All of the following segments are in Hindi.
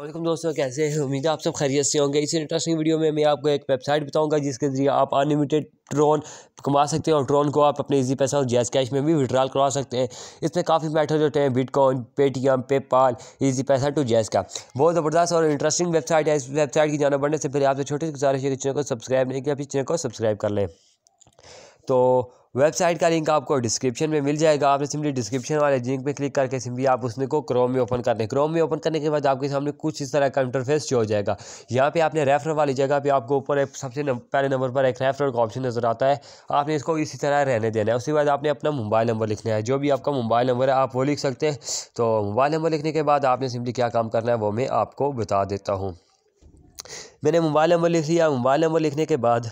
वालेकुम दोस्तों कैसे हैं उम्मीद है आप सब खैरियत से होंगे इसी इंटरेस्टिंग वीडियो में मैं आपको एक वेबसाइट बताऊंगा जिसके ज़रिए आप अनलिमिटेड ट्रोन कमा सकते हैं और ट्रोन को आप अपने इजी पैसा और जैस कैश में भी विड्रॉल करवा सकते हैं इसमें काफ़ी मैटर्स होते हैं bitcoin Paytm PayPal Easypaisa to Jazz का बहुत ज़बरदस्त और इंटरेस्टिंग वेबसाइट है इस वेबसाइट की जाना बढ़ने से पहले आपसे छोटी गुजारिश है कि चैनल को सब्सक्राइब नहीं किया चैनल को सब्सक्राइब कर लें तो वेबसाइट का लिंक आपको डिस्क्रिप्शन में मिल जाएगा आपने सिंपली डिस्क्रिप्शन वाले लिंक पे क्लिक करके सिंपली आप उसने को क्रोम में ओपन करने क्रोम में ओपन करने के बाद आपके सामने कुछ इस तरह का इंटरफेस शो हो जाएगा यहाँ पे आपने रेफर वाली जगह पे आपको ऊपर एक सबसे नम, पहले नंबर पर एक रेफर का ऑप्शन नज़र आता है आपने इसको इसी तरह रहने देना है उसके बाद आपने अपना मोबाइल नंबर लिखना है जो भी आपका मोबाइल नंबर है आप वो लिख सकते हैं तो मोबाइल नंबर लिखने के बाद आपने सिम्पली क्या काम करना है वो मैं आपको बता देता हूँ मैंने मोबाइल नंबर लिख लिया मोबाइल नंबर लिखने के बाद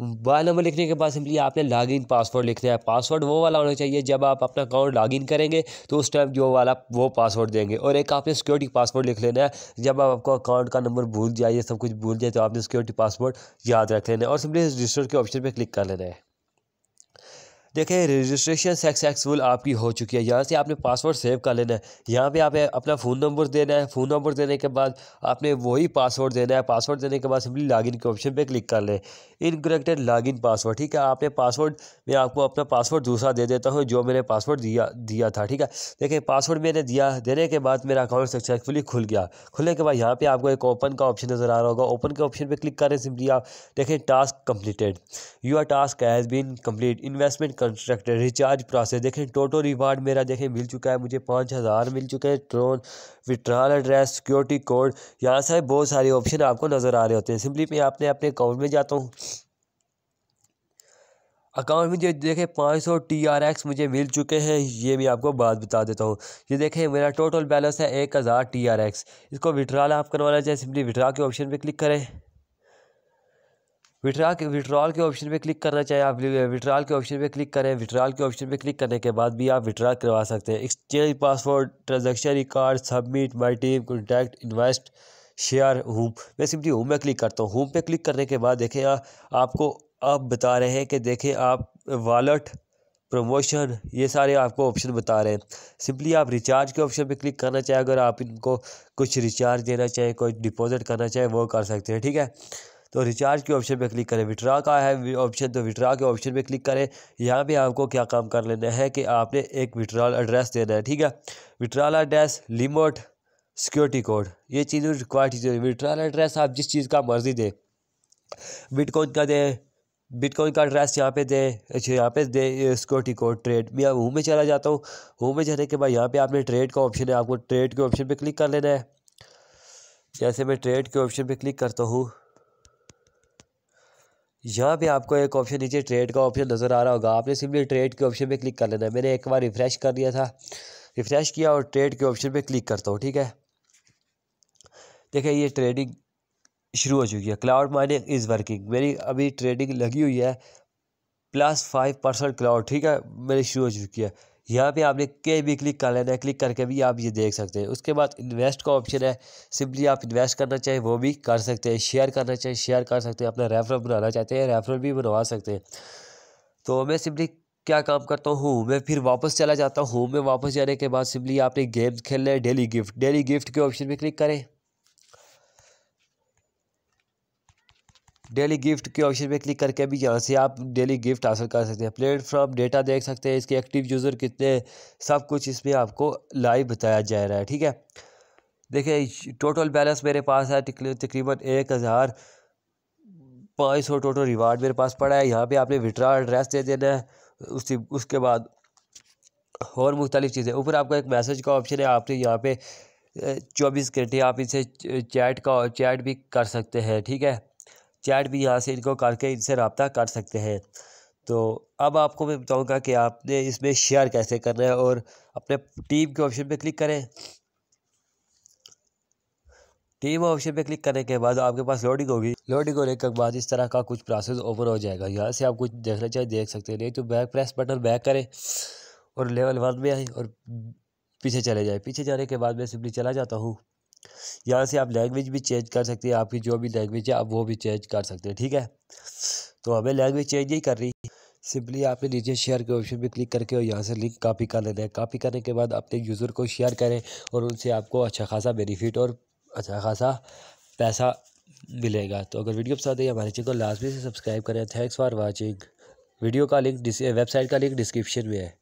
मोबाइल नंबर लिखने के बाद सिंपली आपने लॉगिन पासवर्ड लिखना है पासवर्ड वो वाला होना चाहिए जब आप अपना अकाउंट लॉगिन करेंगे तो उस टाइम जो वाला वो पासवर्ड देंगे और एक आपने सिक्योरिटी पासवर्ड लिख लेना है जब आप आपको अकाउंट का नंबर भूल जाए सब कुछ भूल जाए तो आपने सिक्योरिटी पासवर्ड याद रख लेना है और सिंपली रजिस्टर के ऑप्शन पर क्लिक कर लेना है देखें रजिस्ट्रेशन सक्सेसफुल आपकी हो चुकी है यहाँ से आपने पासवर्ड सेव कर लेना है यहाँ पे आप अपना फ़ोन नंबर देना है फ़ोन नंबर देने के बाद आपने वही पासवर्ड देना है पासवर्ड देने के बाद सिंपली लॉगिन के ऑप्शन पे क्लिक कर लें इनकरेक्टेड लॉगिन पासवर्ड ठीक है आपने पासवर्ड मैं आपको अपना पासवर्ड दूसरा दे देता हूँ जो मैंने पासवर्ड दिया दिया था ठीक है देखें पासवर्ड मैंने दिया देने के बाद मेरा अकाउंट सक्सेसफुली खुल गया खुलने के बाद यहाँ पर आपको एक ओपन का ऑप्शन नज़र आ रहा होगा ओपन के ऑप्शन पर क्लिक करें सिंपली आप देखें task completed your task has been complete investment constructor recharge process देखें टोटो रिवार्ड मेरा देखें मिल चुका है मुझे पाँच हज़ार मिल चुके हैं Tron withdrawal address security code यहाँ से बहुत सारे ऑप्शन आपको नज़र आ रहे होते हैं सिंपली मैं आपने अपने अकाउंट में जाता हूँ अकाउंट में जो देखें पाँच सौ टी आर एक्स मुझे मिल चुके हैं ये भी आपको बात बता देता हूँ ये देखें मेरा टोटल बैलेंस है एक हज़ार टी आर एक्स इसको विड्रॉल आप करवाना चाहें सिंपली विड्रा के ऑप्शन पर क्लिक करें विड्रा के विड्रॉल के ऑप्शन पे क्लिक करना चाहिए आप विड्रॉल के ऑप्शन पे क्लिक करें विड्रॉल के ऑप्शन पे क्लिक करने के बाद भी आप विड्रॉल करवा सकते हैं exchange password transaction record submit my team contact invest share home मैं सिंपली होम पे क्लिक करता हूँ होम पे क्लिक करने के बाद देखें आ, आपको आप बता रहे हैं कि देखें आप वॉलेट प्रमोशन ये सारे आपको ऑप्शन बता रहे हैं सिंपली आप रिचार्ज के ऑप्शन पे क्लिक करना चाहें अगर आप इनको कुछ रिचार्ज देना चाहें कोई डिपॉजिट करना चाहें वो कर सकते हैं ठीक है तो रिचार्ज के ऑप्शन पर क्लिक करें विड्रा का है ऑप्शन तो विड्रा के ऑप्शन पर क्लिक करें यहाँ पर आपको क्या काम कर लेना है कि आपने एक विड्रॉल एड्रेस देना है ठीक है विड्रॉल एड्रेस लिमोट सिक्योरिटी कोड ये चीज़ें रिक्वायर चीज़ें विड्रॉल एड्रेस आप जिस चीज़ का मर्जी दें बिटकॉइन का दें बिटकॉइन का एड्रेस यहाँ पे दें अच्छा यहाँ पे दें सिक्योरिटी कोड ट्रेड मैं हूँ में चला जाता हूँ हूँ में जाने के बाद यहाँ पे आपने ट्रेड का ऑप्शन है आपको ट्रेड के ऑप्शन पे क्लिक कर लेना है जैसे मैं ट्रेड के ऑप्शन पे क्लिक करता हूँ यहाँ पे आपको एक ऑप्शन नीचे ट्रेड का ऑप्शन नज़र आ रहा होगा आपने सिंपली ट्रेड के ऑप्शन पे क्लिक कर लेना है मैंने एक बार रिफ़्रेश कर दिया था रिफ़्रेश किया और ट्रेड के ऑप्शन पे क्लिक करता हूँ ठीक है देखिए ये ट्रेडिंग शुरू हो चुकी है क्लाउड माइनिंग इज़ वर्किंग मेरी अभी ट्रेडिंग लगी हुई है प्लस फाइव परसेंट क्लाउड ठीक है मेरी शुरू हो चुकी है यहाँ पे आपने के भी क्लिक कर लेना है क्लिक करके भी आप ये देख सकते हैं उसके बाद इन्वेस्ट का ऑप्शन है सिंपली आप इन्वेस्ट करना चाहें वो भी कर सकते हैं शेयर करना चाहें शेयर कर सकते हैं अपना रेफरल बनाना चाहते हैं रेफरल भी बनवा सकते हैं तो मैं सिंपली क्या काम करता हूँ मैं फिर वापस चला जाता हूँ मैं वापस जाने के बाद सिंपली आपने गेम्स खेलना है डेली गिफ्ट डेली गिफ्ट के ऑप्शन पर क्लिक करें डेली गिफ्ट के ऑप्शन पे क्लिक करके भी यहाँ से आप डेली गिफ्ट हासिल कर सकते हैं प्लेटफॉर्म डेटा देख सकते हैं इसके एक्टिव यूज़र कितने सब कुछ इसमें आपको लाइव बताया जा रहा है ठीक है देखिए टोटल बैलेंस मेरे पास है तकरीबन एक हज़ार पाँच सौ टोटल रिवार्ड मेरे पास पड़ा है यहाँ पे आपने विड्रा एड्रेस दे देना है उसके उसके बाद और मुख्तलिफ चीज़ें ऊपर आपका एक मैसेज का ऑप्शन है आपने यहाँ पे चौबीस घंटे आप इसे चैट का चैट भी कर सकते हैं ठीक है चैट भी यहाँ से इनको करके इनसे रबता कर सकते हैं तो अब आपको मैं बताऊँगा कि आपने इसमें शेयर कैसे करना है और अपने टीम के ऑप्शन पर क्लिक करें टीम ऑप्शन पे क्लिक करने के बाद आपके पास लोडिंग होगी लोडिंग होने के बाद इस तरह का कुछ प्रोसेस ओपन हो जाएगा यहाँ से आप कुछ देखना चाहे देख सकते हैं नहीं तो बैक प्रेस बटन बैक करें और लेवल वन में आए और पीछे चले जाए पीछे जाने के बाद मैं सिंपली चला जाता हूँ यहाँ से आप लैंग्वेज भी चेंज कर सकते हैं आपकी जो भी लैंग्वेज है आप वो भी चेंज कर सकते हैं ठीक है तो हमें लैंग्वेज चेंज ही कर रही है सिंपली आपने नीचे शेयर के ऑप्शन पे क्लिक करके और यहाँ से लिंक कॉपी कर लेना है कॉपी करने के बाद अपने यूज़र को शेयर करें और उनसे आपको अच्छा खासा बेनिफिट और अच्छा खासा पैसा मिलेगा तो अगर वीडियो पसंद आई हमारे चैनल को लाजमी से सब्सक्राइब करें थैंक्स फॉर वॉचिंग वीडियो का लिंक वेबसाइट का लिंक डिस्क्रिप्शन में है